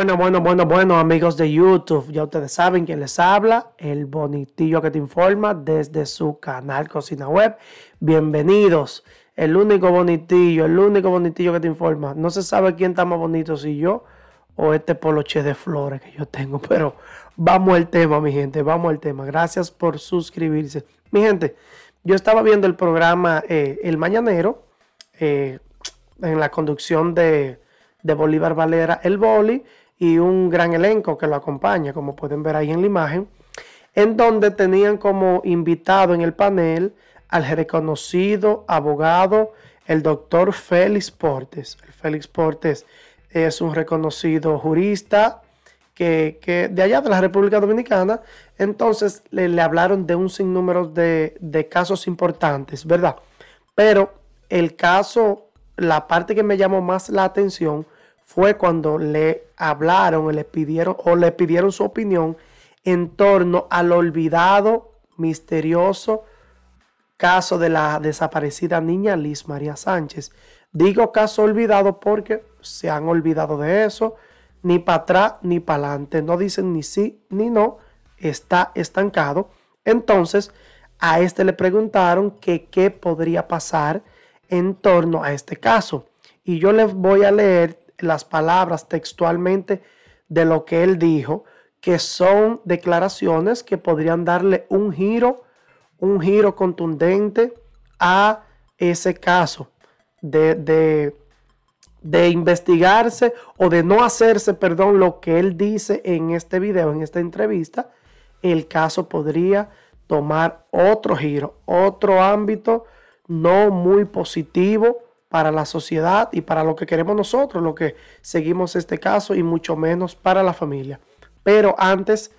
Bueno, bueno, bueno, bueno, amigos de YouTube, ya ustedes saben quién les habla, el bonitillo que te informa desde su canal Cocina Web. Bienvenidos, el único bonitillo, el único bonitillo que te informa. No se sabe quién está más bonito, si yo o este poloche de flores que yo tengo, pero vamos al tema, mi gente, vamos al tema. Gracias por suscribirse. Mi gente, yo estaba viendo el programa eh, El Mañanero eh, en la conducción de de Bolívar Valera el boli y un gran elenco que lo acompaña, como pueden ver ahí en la imagen, en donde tenían como invitado en el panel al reconocido abogado, el doctor Félix Portes. El Félix Portes es un reconocido jurista que, de allá de la República Dominicana. Entonces le, hablaron de un sinnúmero de, de casos importantes, ¿verdad? Pero el caso, la parte que me llamó más la atención fue cuando le hablaron, pidieron o le pidieron su opinión en torno al olvidado, misterioso caso de la desaparecida niña Liz María Sánchez. Digo caso olvidado porque se han olvidado de eso, ni para atrás ni para adelante, no dicen ni sí ni no, está estancado. Entonces, a este le preguntaron que qué podría pasar en torno a este caso. Y yo les voy a leer las palabras textualmente de lo que él dijo, que son declaraciones que podrían darle un giro, un giro contundente a ese caso de, investigarse o de no hacerse, perdón, lo que él dice en este video, en esta entrevista, el caso podría tomar otro giro, otro ámbito no muy positivo para la sociedad y para lo que queremos nosotros, lo que seguimos este caso y mucho menos para la familia. Pero antes,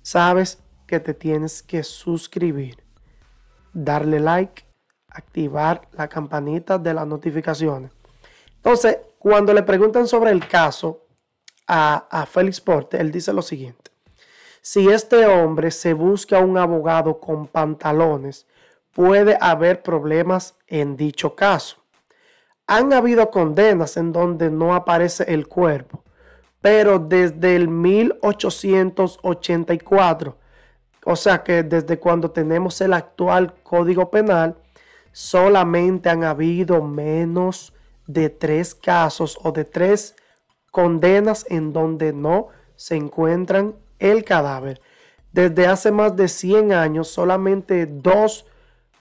sabes que te tienes que suscribir, darle like, activar la campanita de las notificaciones. Entonces, cuando le preguntan sobre el caso a, a Félix Porte, él dice lo siguiente. Si este hombre se busca un abogado con pantalones, puede haber problemas en dicho caso. Han habido condenas en donde no aparece el cuerpo, pero desde el 1884, o sea que desde cuando tenemos el actual Código Penal, solamente han habido menos de tres casos o de tres condenas en donde no se encuentran el cadáver. Desde hace más de 100 años, solamente dos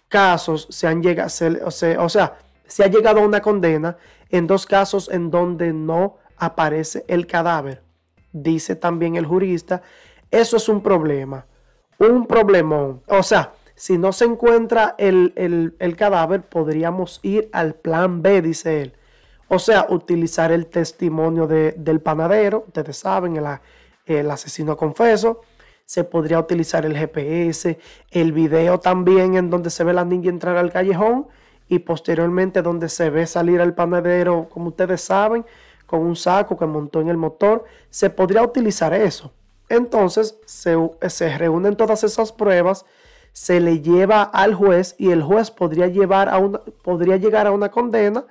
casos se han llegado, a o sea, se ha llegado a una condena en dos casos en donde no aparece el cadáver. Dice también el jurista, eso es un problema, un problemón. O sea, si no se encuentra el, cadáver, podríamos ir al plan B, dice él. O sea, utilizar el testimonio del panadero, ustedes saben, el, asesino confeso se podría utilizar el GPS, el video también en donde se ve la niña entrar al callejón y posteriormente donde se ve salir al panadero, como ustedes saben, con un saco que montó en el motor, se podría utilizar eso. Entonces se, reúnen todas esas pruebas, se le lleva al juez y el juez podría, llevar a podría llegar a una condena,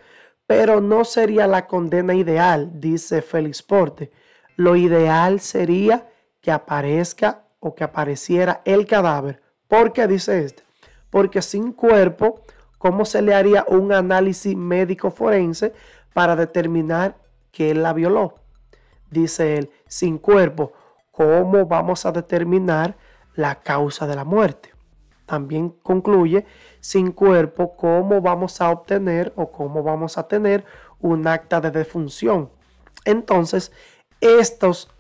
pero no sería la condena ideal, dice Félix Porte. Lo ideal sería que aparezca o que apareciera el cadáver. ¿Por qué dice este? Porque sin cuerpo cómo se le haría un análisis médico forense para determinar que él la violó. Dice él, sin cuerpo, ¿cómo vamos a determinar la causa de la muerte? También concluye, sin cuerpo, ¿cómo vamos a obtener o cómo vamos a tener un acta de defunción? Entonces, estos,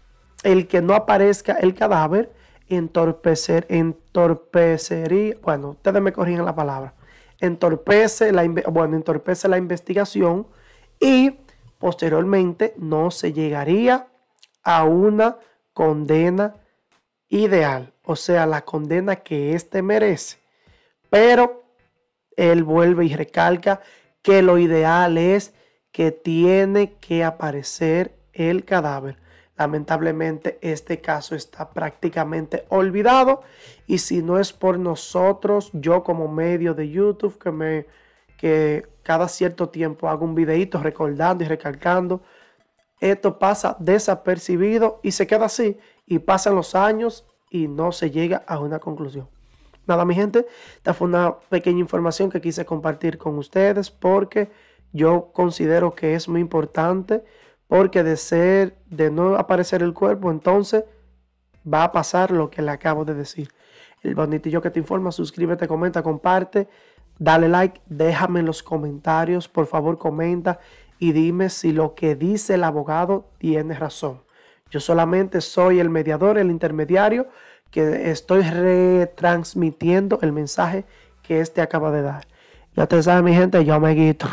el que no aparezca el cadáver, entorpecer, entorpecería, bueno, ustedes me corrigen la palabra, entorpece la, entorpece la investigación y posteriormente no se llegaría a una condena ideal, o sea, la condena que éste merece. Pero él vuelve y recalca que lo ideal es que tiene que aparecer el cadáver. Lamentablemente este caso está prácticamente olvidado y si no es por nosotros, yo como medio de YouTube que me que cada cierto tiempo hago un videito recordando y recalcando, esto pasa desapercibido y se queda así y pasan los años y no se llega a una conclusión. Nada, mi gente, esta fue una pequeña información que quise compartir con ustedes porque yo considero que es muy importante porque de ser, de no aparecer el cuerpo, entonces va a pasar lo que le acabo de decir. El bonitillo que te informa, suscríbete, comenta, comparte, dale like, déjame en los comentarios, por favor comenta y dime si lo que dice el abogado tiene razón. Yo solamente soy el mediador, el intermediario, que estoy retransmitiendo el mensaje que este acaba de dar. Ya te saben, mi gente, yo me guito.